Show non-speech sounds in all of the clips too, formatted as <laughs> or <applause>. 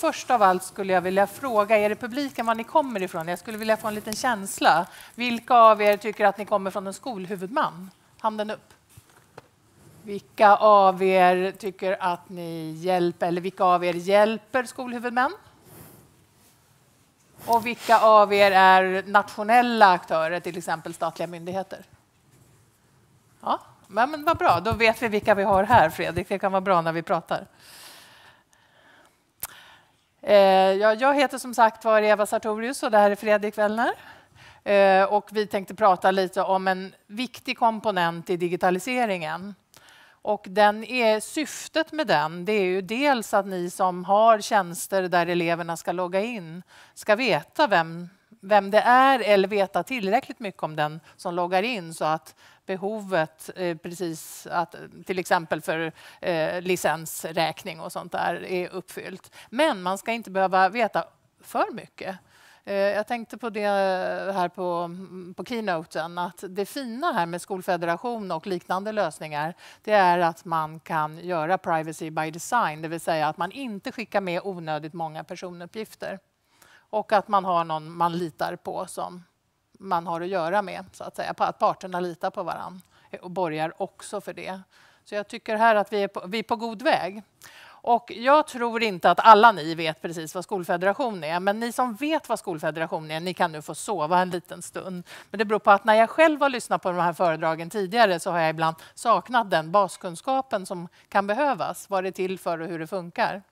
Först av allt skulle jag vilja fråga er i publiken var ni kommer ifrån. Jag skulle vilja få en liten känsla. Vilka av er tycker att ni kommer från en skolhuvudman? Handen upp. Vilka av er tycker att ni hjälper, eller vilka av er hjälper skolhuvudmän? Och vilka av er är nationella aktörer, till exempel statliga myndigheter? Ja, men vad bra, då vet vi vilka vi har här, Fredrik. Det kan vara bra när vi pratar. Eh, jag heter som sagt var Eva Sartorius och det här är Fredrik Wellner. Eh, och vi tänkte prata lite om en viktig komponent i digitaliseringen. Och den är, syftet med den det är ju dels att ni som har tjänster där eleverna ska logga in ska veta vem vem det är eller veta tillräckligt mycket om den som loggar in så att behovet eh, precis att till exempel för eh, licensräkning och sånt där är uppfyllt. Men man ska inte behöva veta för mycket. Eh, jag tänkte på det här på, mm, på keynoten, att det fina här med skolfederation och liknande lösningar, det är att man kan göra privacy by design, det vill säga att man inte skickar med onödigt många personuppgifter och att man har någon man litar på som man har att göra med, så att säga. Att parterna litar på varandra och borgar också för det. Så jag tycker här att vi är på, vi är på god väg. Och jag tror inte att alla ni vet precis vad skolfederation är, men ni som vet vad skolfederation är, ni kan nu få sova en liten stund. Men det beror på att när jag själv har lyssnat på de här föredragen tidigare så har jag ibland saknat den baskunskapen som kan behövas, vad det är till för och hur det funkar.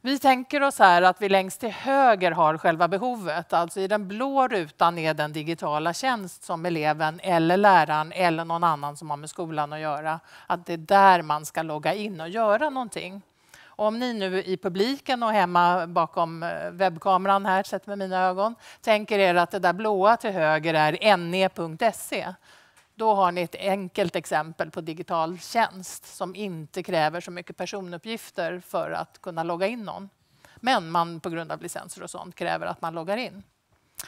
Vi tänker oss här att vi längst till höger har själva behovet. Alltså i den blå rutan är den digitala tjänst som eleven eller läraren eller någon annan som har med skolan att göra. Att det är där man ska logga in och göra någonting. Och om ni nu i publiken och hemma bakom eh, webbkameran här, sett med mina ögon, tänker er att det där blåa till höger är ne.se då har ni ett enkelt exempel på digital tjänst som inte kräver så mycket personuppgifter för att kunna logga in någon. Men man på grund av licenser och sånt kräver att man loggar in.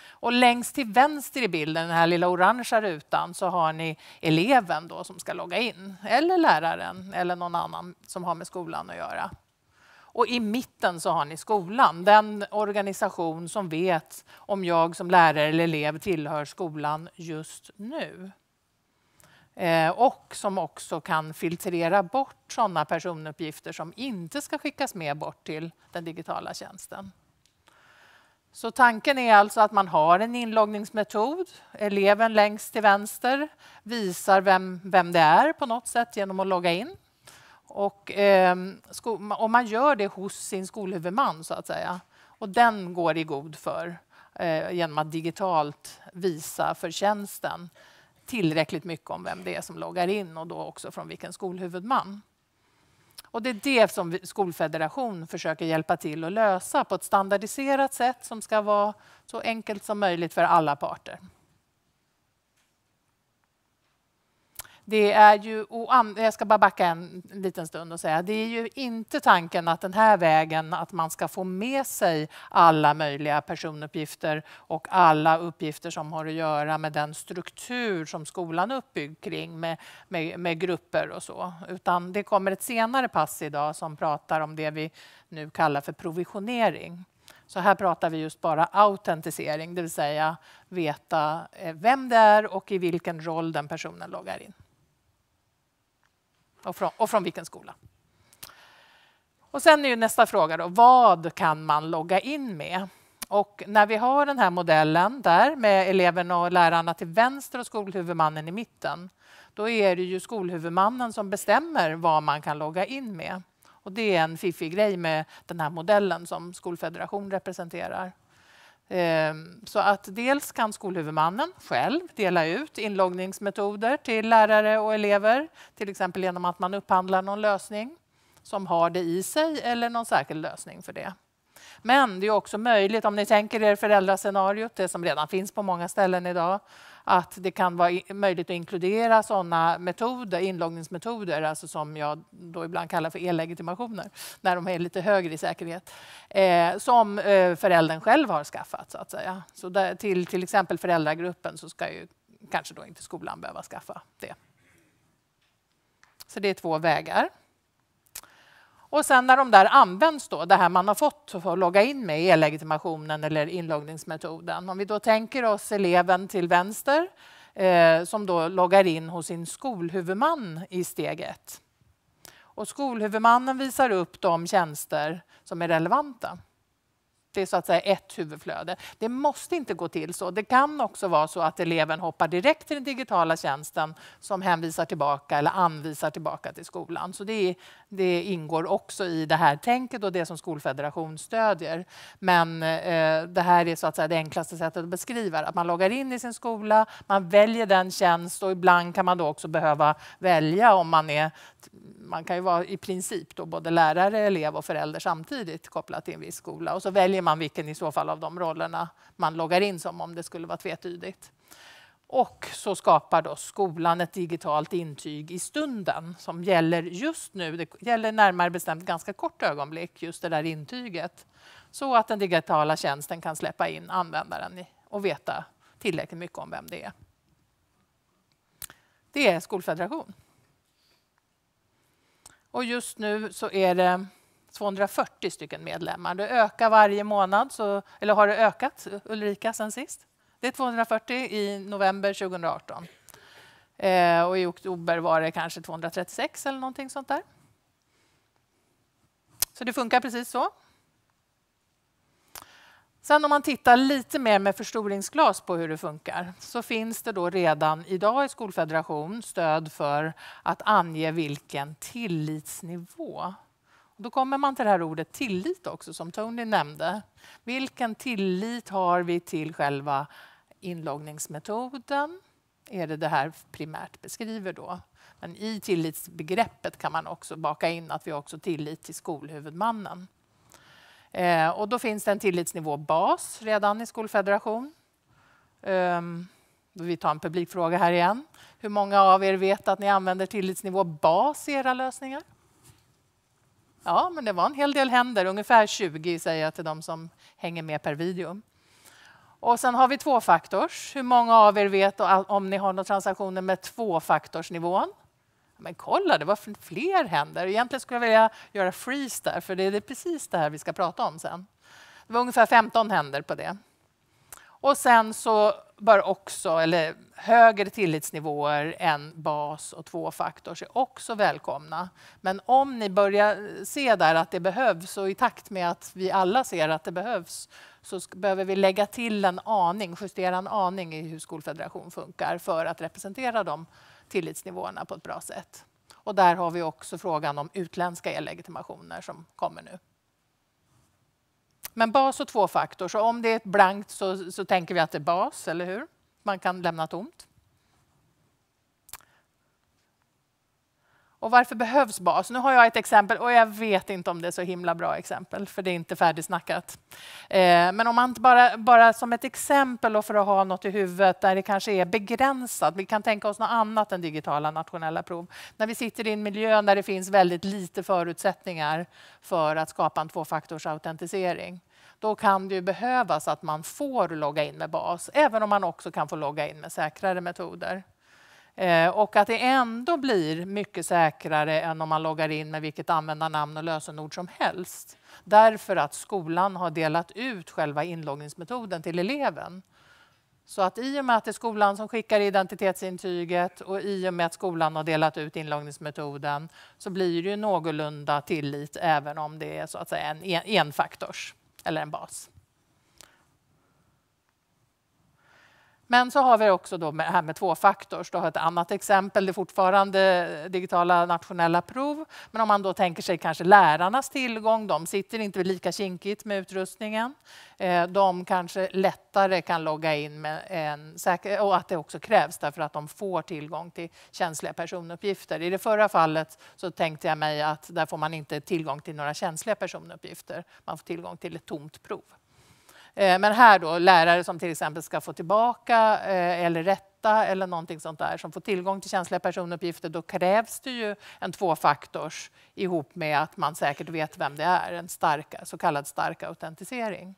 Och längst till vänster i bilden, den här lilla orangea rutan, så har ni eleven då som ska logga in. Eller läraren eller någon annan som har med skolan att göra. Och i mitten så har ni skolan, den organisation som vet om jag som lärare eller elev tillhör skolan just nu. Eh, och som också kan filtrera bort sådana personuppgifter som inte ska skickas med bort till den digitala tjänsten. Så tanken är alltså att man har en inloggningsmetod. Eleven längst till vänster visar vem, vem det är på något sätt genom att logga in. Och, eh, och man gör det hos sin skolhuvudman så att säga. Och den går i god för eh, genom att digitalt visa för tjänsten tillräckligt mycket om vem det är som loggar in och då också från vilken skolhuvudman. Och det är det som Skolfederation försöker hjälpa till att lösa på ett standardiserat sätt som ska vara så enkelt som möjligt för alla parter. Det är ju, jag ska bara backa en liten stund och säga, det är ju inte tanken att den här vägen, att man ska få med sig alla möjliga personuppgifter och alla uppgifter som har att göra med den struktur som skolan är uppbyggd kring med, med, med grupper och så. Utan det kommer ett senare pass idag som pratar om det vi nu kallar för provisionering. Så här pratar vi just bara autentisering, det vill säga veta eh, vem det är och i vilken roll den personen loggar in och från, och från vilken skola. Och sen är nästa fråga då, vad kan man logga in med? Och när vi har den här modellen där med eleverna och lärarna till vänster och skolhuvudmannen i mitten, då är det ju skolhuvudmannen som bestämmer vad man kan logga in med. Och det är en fiffig grej med den här modellen som Skolfederation representerar. Ehm, så att dels kan skolhuvudmannen själv dela ut inloggningsmetoder till lärare och elever, till exempel genom att man upphandlar någon lösning som har det i sig eller någon särskild lösning för det. Men det är också möjligt, om ni tänker er föräldrascenariot, det som redan finns på många ställen idag, att det kan vara möjligt att inkludera sådana metoder, inloggningsmetoder, alltså som jag då ibland kallar för e-legitimationer, när de är lite högre i säkerhet, eh, som eh, föräldern själv har skaffat så att säga. Så där, till, till exempel föräldragruppen så ska ju kanske då inte skolan behöva skaffa det. Så det är två vägar. Och sen när de där används, då, det här man har fått för att logga in med e-legitimationen eller inloggningsmetoden. Om vi då tänker oss eleven till vänster eh, som då loggar in hos sin skolhuvudman i steg 1. Och skolhuvudmannen visar upp de tjänster som är relevanta. Det är så att säga ett huvudflöde. Det måste inte gå till så. Det kan också vara så att eleven hoppar direkt till den digitala tjänsten som hänvisar tillbaka eller anvisar tillbaka till skolan. Så det är det ingår också i det här tänket och det som Skolfederation stödjer. Men eh, det här är så att säga det enklaste sättet att beskriva Att man loggar in i sin skola, man väljer den tjänst och ibland kan man då också behöva välja om man är... Man kan ju vara i princip då både lärare, elev och förälder samtidigt kopplat till en viss skola. Och så väljer man vilken i så fall av de rollerna man loggar in som om det skulle vara tvetydigt. Och så skapar då skolan ett digitalt intyg i stunden som gäller just nu. Det gäller närmare bestämt ganska kort ögonblick, just det där intyget. Så att den digitala tjänsten kan släppa in användaren och veta tillräckligt mycket om vem det är. Det är skolfederation. Och just nu så är det 240 stycken medlemmar. Det ökar varje månad, så, eller har det ökat Ulrika sen sist? Det är 240 i november 2018. Eh, och I oktober var det kanske 236 eller någonting sånt där. Så det funkar precis så. Sen om man tittar lite mer med förstoringsglas på hur det funkar så finns det då redan idag i Skolfederation stöd för att ange vilken tillitsnivå. då kommer man till det här ordet tillit också som Tony nämnde. Vilken tillit har vi till själva inloggningsmetoden är det det här primärt beskriver då. Men i tillitsbegreppet kan man också baka in att vi har också tillit till skolhuvudmannen. Eh, och då finns det en tillitsnivå bas redan i skolfederation. Eh, vi tar en publikfråga här igen. Hur många av er vet att ni använder tillitsnivå bas i era lösningar? Ja, men det var en hel del händer. Ungefär 20 säger jag till de som hänger med per video. Och sen har vi tvåfaktors. Hur många av er vet om ni har några transaktioner med tvåfaktorsnivån? Men kolla, det var fler händer. Egentligen skulle jag vilja göra freeze där, för det är precis det här vi ska prata om sen. Det var ungefär 15 händer på det. Och sen så bör också, eller högre tillitsnivåer än bas och tvåfaktors är också välkomna. Men om ni börjar se där att det behövs och i takt med att vi alla ser att det behövs så behöver vi lägga till en aning, justera en aning i hur skolfederation funkar för att representera de tillitsnivåerna på ett bra sätt. Och där har vi också frågan om utländska e-legitimationer som kommer nu. Men bas och tvåfaktor, så om det är blankt så, så tänker vi att det är bas, eller hur? Man kan lämna tomt. Och varför behövs bas? Nu har jag ett exempel och jag vet inte om det är så himla bra exempel, för det är inte färdigsnackat. Eh, men om man bara, bara som ett exempel och för att ha något i huvudet där det kanske är begränsat. Vi kan tänka oss något annat än digitala nationella prov. När vi sitter i en miljö där det finns väldigt lite förutsättningar för att skapa en tvåfaktorsautentisering då kan det behövas att man får logga in med bas, även om man också kan få logga in med säkrare metoder. Eh, och att det ändå blir mycket säkrare än om man loggar in med vilket användarnamn och lösenord som helst. Därför att skolan har delat ut själva inloggningsmetoden till eleven. Så att i och med att det är skolan som skickar identitetsintyget och i och med att skolan har delat ut inloggningsmetoden så blir det ju någorlunda tillit även om det är så att säga en enfaktors eller en bas. Men så har vi också då med, här med tvåfaktors. Då har ett annat exempel, det är fortfarande digitala nationella prov. Men om man då tänker sig kanske lärarnas tillgång, de sitter inte lika kinkigt med utrustningen. Eh, de kanske lättare kan logga in med en säker, och att det också krävs därför att de får tillgång till känsliga personuppgifter. I det förra fallet så tänkte jag mig att där får man inte tillgång till några känsliga personuppgifter. Man får tillgång till ett tomt prov. Eh, men här då, lärare som till exempel ska få tillbaka eh, eller rätta eller någonting sånt där som får tillgång till känsliga personuppgifter, då krävs det ju en tvåfaktors ihop med att man säkert vet vem det är, en starka, så kallad stark autentisering.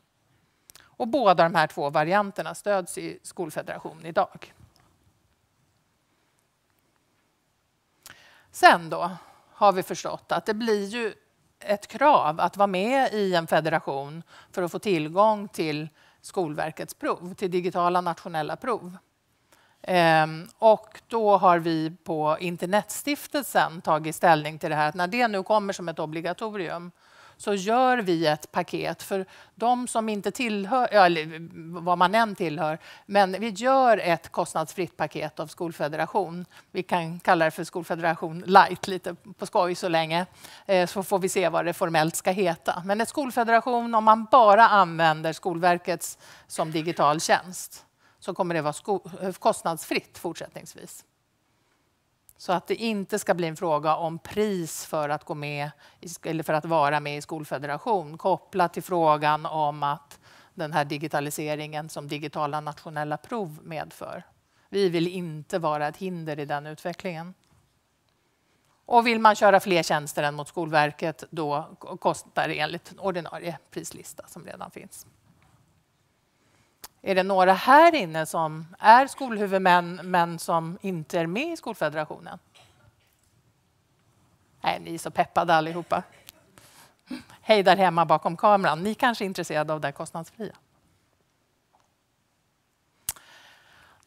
Och båda de här två varianterna stöds i Skolfederationen idag. Sen då har vi förstått att det blir ju ett krav att vara med i en federation för att få tillgång till Skolverkets prov, till digitala nationella prov. Ehm, och då har vi på Internetstiftelsen tagit ställning till det här. Att när det nu kommer som ett obligatorium så gör vi ett paket för de som inte tillhör, eller vad man än tillhör, men vi gör ett kostnadsfritt paket av skolfederation. Vi kan kalla det för skolfederation light, lite på skoj så länge, eh, så får vi se vad det formellt ska heta. Men ett skolfederation, om man bara använder Skolverkets som digital tjänst, så kommer det vara eh, kostnadsfritt fortsättningsvis. Så att det inte ska bli en fråga om pris för att gå med eller för att vara med i skolfederation kopplat till frågan om att den här digitaliseringen som digitala nationella prov medför. Vi vill inte vara ett hinder i den utvecklingen. Och vill man köra fler tjänster än mot Skolverket då kostar det enligt ordinarie prislista som redan finns. Är det några här inne som är skolhuvudmän men som inte är med i Skolfederationen? Nej, ni är så peppade allihopa. Hej där hemma bakom kameran. Ni kanske är intresserade av det kostnadsfria.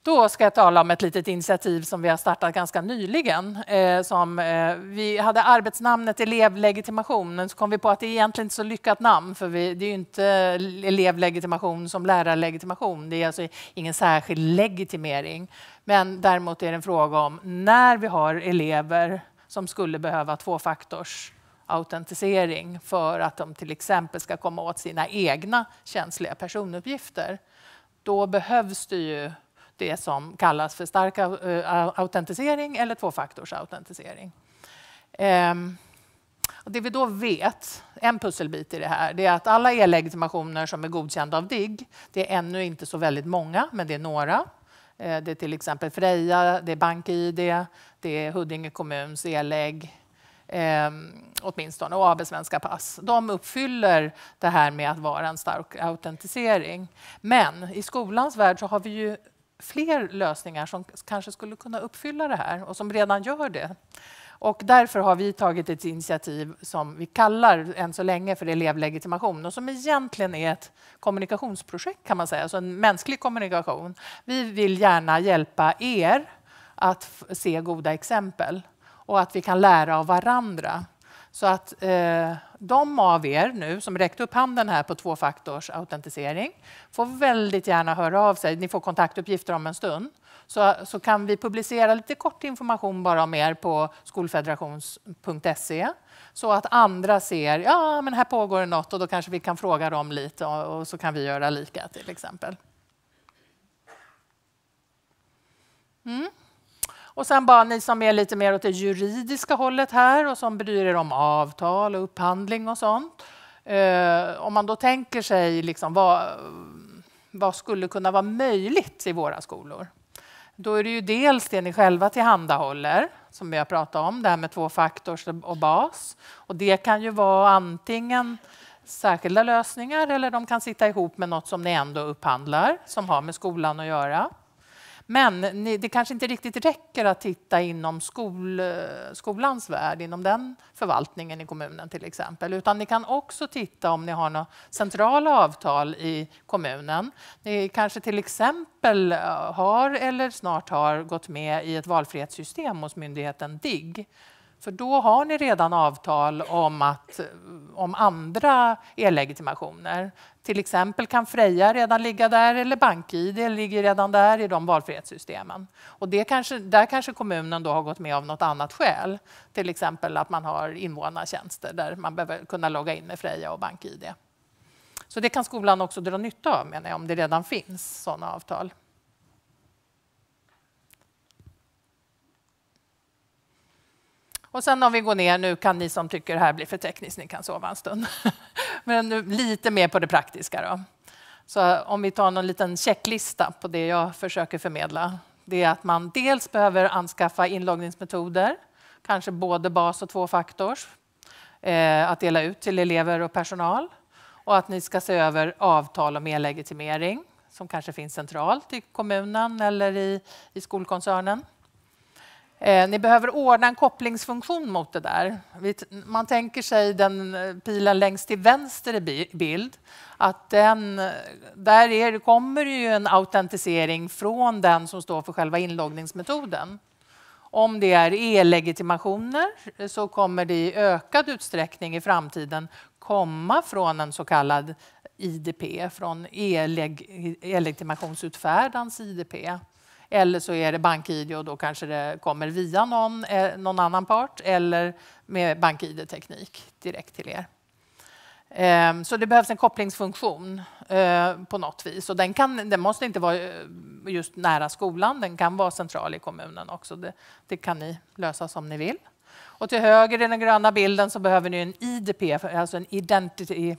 Då ska jag tala om ett litet initiativ som vi har startat ganska nyligen. Eh, som, eh, vi hade arbetsnamnet elevlegitimation, men så kom vi på att det är egentligen inte så lyckat namn, för vi, det är ju inte elevlegitimation som lärarlegitimation. Det är alltså ingen särskild legitimering. Men däremot är det en fråga om när vi har elever som skulle behöva tvåfaktorsautentisering för att de till exempel ska komma åt sina egna känsliga personuppgifter. Då behövs det ju det som kallas för stark eh, autentisering eller tvåfaktorsautentisering. Ehm, och det vi då vet, en pusselbit i det här, det är att alla e-legitimationer som är godkända av DIGG, det är ännu inte så väldigt många, men det är några. Eh, det är till exempel Freja, det är BankID, det är Huddinge kommuns e-lägg, eh, åtminstone, och AB Svenska Pass. De uppfyller det här med att vara en stark autentisering. Men i skolans värld så har vi ju fler lösningar som kanske skulle kunna uppfylla det här och som redan gör det. Och därför har vi tagit ett initiativ som vi kallar än så länge för elevlegitimation och som egentligen är ett kommunikationsprojekt kan man säga, alltså en mänsklig kommunikation. Vi vill gärna hjälpa er att se goda exempel och att vi kan lära av varandra så att eh, de av er nu som räckte upp handen här på tvåfaktorsautentisering får väldigt gärna höra av sig. Ni får kontaktuppgifter om en stund. Så, så kan vi publicera lite kort information bara om er på skolfederations.se så att andra ser ja men här pågår det något och då kanske vi kan fråga dem lite och, och så kan vi göra lika till exempel. Mm. Och sen bara ni som är lite mer åt det juridiska hållet här och som bryr er om avtal och upphandling och sånt. Eh, om man då tänker sig liksom vad, vad skulle kunna vara möjligt i våra skolor? Då är det ju dels det ni själva tillhandahåller, som vi har pratat om, det här med tvåfaktors och bas. Och det kan ju vara antingen särskilda lösningar eller de kan sitta ihop med något som ni ändå upphandlar, som har med skolan att göra. Men det kanske inte riktigt räcker att titta inom skol, eh, skolans värld, inom den förvaltningen i kommunen till exempel, utan ni kan också titta om ni har några centrala avtal i kommunen. Ni kanske till exempel eh, har eller snart har gått med i ett valfrihetssystem hos myndigheten DIGG för då har ni redan avtal om, att, om andra e-legitimationer. Till exempel kan Freja redan ligga där eller BankID ligger redan där i de valfrihetssystemen. Och det kanske, där kanske kommunen då har gått med av något annat skäl. Till exempel att man har invånartjänster där man behöver kunna logga in med Freja och BankID. Så det kan skolan också dra nytta av menar jag, om det redan finns sådana avtal. Och sen om vi går ner, nu kan ni som tycker det här blir för tekniskt, ni kan sova en stund. <laughs> Men nu, lite mer på det praktiska då. Så om vi tar någon liten checklista på det jag försöker förmedla. Det är att man dels behöver anskaffa inloggningsmetoder, kanske både bas och tvåfaktors, eh, att dela ut till elever och personal. Och att ni ska se över avtal om e-legitimering som kanske finns centralt i kommunen eller i, i skolkoncernen. Eh, ni behöver ordna en kopplingsfunktion mot det där. Man tänker sig den eh, pilen längst till vänster i bild. Att den, eh, där är, kommer ju en autentisering från den som står för själva inloggningsmetoden. Om det är e-legitimationer så kommer det i ökad utsträckning i framtiden komma från en så kallad IDP, från e-legitimationsutfärdans IDP. Eller så är det BankID och då kanske det kommer via någon, eh, någon annan part eller med BankID-teknik direkt till er. Ehm, så det behövs en kopplingsfunktion eh, på något vis. Och den, kan, den måste inte vara eh, just nära skolan, den kan vara central i kommunen också. Det, det kan ni lösa som ni vill. Och till höger i den gröna bilden så behöver ni en IDP, alltså en Identity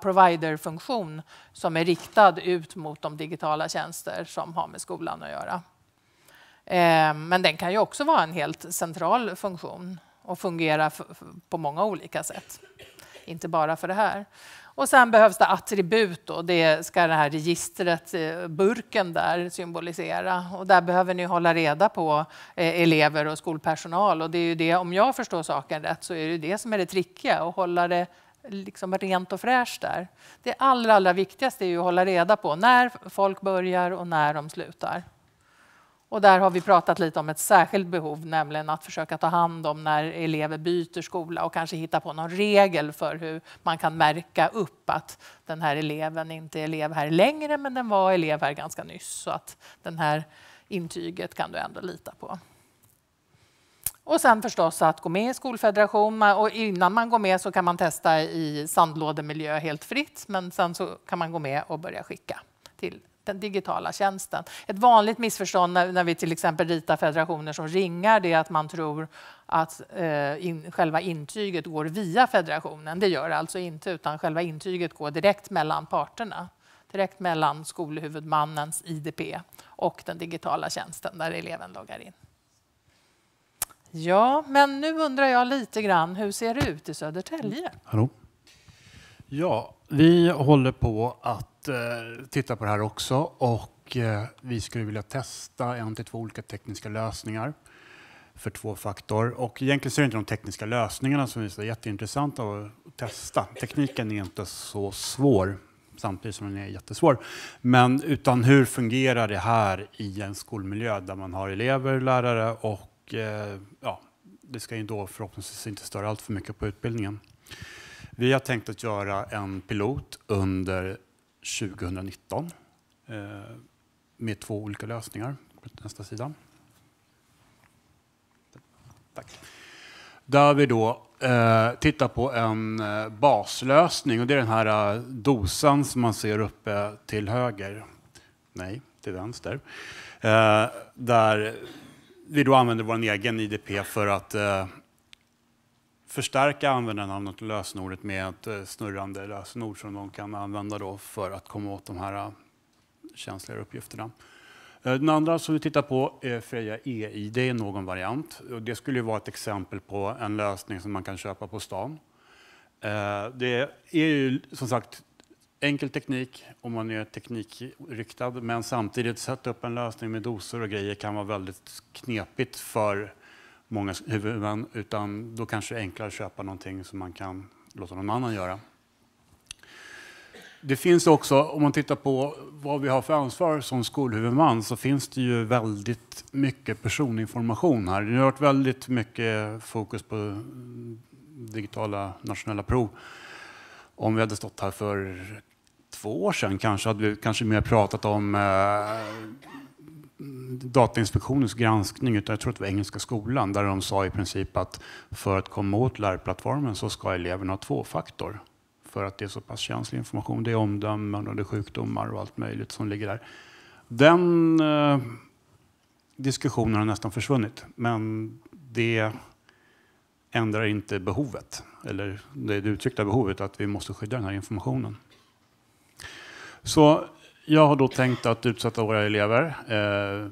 Provider-funktion som är riktad ut mot de digitala tjänster som har med skolan att göra. Eh, men den kan ju också vara en helt central funktion och fungera på många olika sätt. Inte bara för det här. Och sen behövs det attribut och det ska det här registret, eh, burken där, symbolisera. Och där behöver ni hålla reda på eh, elever och skolpersonal. Och det är ju det, om jag förstår saken rätt, så är det det som är det trickiga, att hålla det liksom rent och fräscht där. Det allra, allra viktigaste är ju att hålla reda på när folk börjar och när de slutar. Och där har vi pratat lite om ett särskilt behov, nämligen att försöka ta hand om när elever byter skola och kanske hitta på någon regel för hur man kan märka upp att den här eleven inte är elev här längre, men den var elev här ganska nyss. Så att den här intyget kan du ändå lita på. Och sen förstås att gå med i skolfederation. Och innan man går med så kan man testa i sandlådemiljö helt fritt. Men sen så kan man gå med och börja skicka till den digitala tjänsten. Ett vanligt missförstånd när, när vi till exempel ritar federationer som ringar det är att man tror att eh, in, själva intyget går via federationen. Det gör det alltså inte, utan själva intyget går direkt mellan parterna. Direkt mellan skolhuvudmannens IDP och den digitala tjänsten där eleven loggar in. Ja, men nu undrar jag lite grann, hur ser det ut i Södertälje? Hallå? Ja, vi håller på att eh, titta på det här också och eh, vi skulle vilja testa en till två olika tekniska lösningar för tvåfaktor. Och egentligen så är det inte de tekniska lösningarna som är så jätteintressanta att testa. Tekniken är inte så svår, samtidigt som den är jättesvår. Men utan hur fungerar det här i en skolmiljö där man har elever, lärare och eh, ja, det ska ju då förhoppningsvis inte störa allt för mycket på utbildningen. Vi har tänkt att göra en pilot under 2019 eh, med två olika lösningar på nästa sida. Tack. Där vi då eh, tittar på en eh, baslösning och det är den här eh, dosan som man ser uppe till höger. Nej, till vänster. Eh, där vi då använder vår egen IDP för att eh, förstärka användarnamnet och lösenordet med ett eh, snurrande lösenord som de kan använda då för att komma åt de här eh, känsliga uppgifterna. Eh, den andra som vi tittar på är Freja eID id någon variant. Det skulle vara ett exempel på en lösning som man kan köpa på stan. Det är ju som sagt enkel teknik om man är teknikriktad, men samtidigt sätta upp en lösning med doser och grejer kan vara väldigt knepigt för många huvudmän, utan då kanske det är enklare att köpa någonting som man kan låta någon annan göra. Det finns också, om man tittar på vad vi har för ansvar som skolhuvudman, så finns det ju väldigt mycket personinformation här. Det har varit väldigt mycket fokus på digitala nationella prov. Om vi hade stått här för två år sedan kanske hade vi kanske mer pratat om eh, Datainspektionens granskning, utan jag tror att det var Engelska skolan, där de sa i princip att för att komma åt lärplattformen så ska eleverna ha tvåfaktor. För att det är så pass känslig information. Det är omdömen och det är sjukdomar och allt möjligt som ligger där. Den eh, diskussionen har nästan försvunnit, men det ändrar inte behovet, eller det uttryckta behovet att vi måste skydda den här informationen. Så jag har då tänkt att utsätta våra elever eh,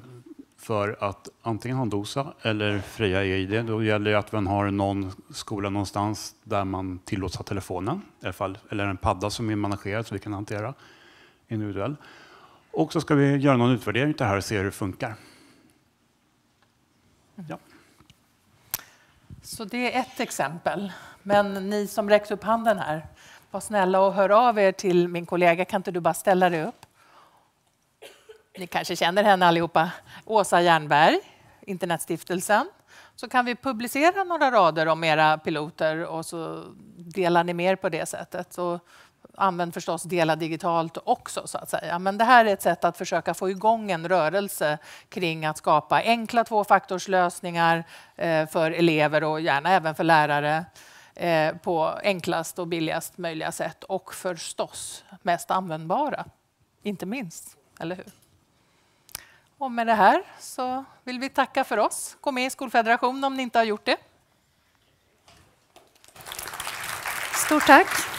för att antingen ha en dosa eller fria eID. Då gäller det att man har någon skola någonstans där man tillåts ha telefonen, i alla fall, eller en padda som är managerad så vi kan hantera individuell. Och så ska vi göra någon utvärdering av det här och se hur det funkar. Mm. Ja. Så det är ett exempel. Men ni som räckte upp handen här, var snälla och hör av er till min kollega. Kan inte du bara ställa dig upp? ni kanske känner henne allihopa, Åsa Jernberg, Internetstiftelsen. Så kan vi publicera några rader om era piloter och så delar ni mer på det sättet. Så använd förstås dela digitalt också så att säga. Men det här är ett sätt att försöka få igång en rörelse kring att skapa enkla tvåfaktorslösningar eh, för elever och gärna även för lärare eh, på enklast och billigast möjliga sätt och förstås mest användbara, inte minst. Eller hur? Och med det här så vill vi tacka för oss. Gå med i Skolfederationen om ni inte har gjort det. Stort tack.